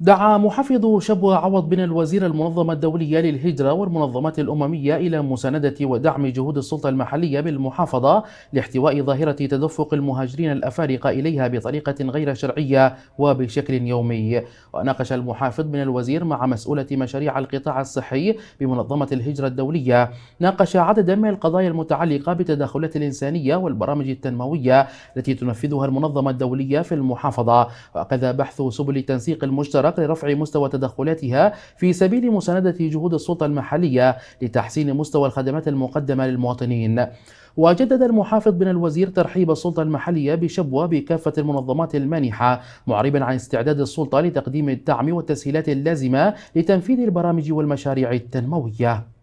دعا محافظ شبوة عوض بن الوزير المنظمة الدولية للهجرة والمنظمات الأممية إلى مساندة ودعم جهود السلطة المحلية بالمحافظة لاحتواء ظاهرة تدفق المهاجرين الأفارقة إليها بطريقة غير شرعية وبشكل يومي وناقش المحافظ بن الوزير مع مسؤولة مشاريع القطاع الصحي بمنظمة الهجرة الدولية ناقش عددا من القضايا المتعلقة بالتدخلات الإنسانية والبرامج التنموية التي تنفذها المنظمة الدولية في المحافظة وكذا بحث سبل تنسيق المشترك العراق لرفع مستوى تدخلاتها في سبيل مساندة جهود السلطة المحلية لتحسين مستوى الخدمات المقدمة للمواطنين وجدد المحافظ بن الوزير ترحيب السلطة المحلية بشبوة بكافة المنظمات المانحة معربا عن استعداد السلطة لتقديم الدعم والتسهيلات اللازمة لتنفيذ البرامج والمشاريع التنموية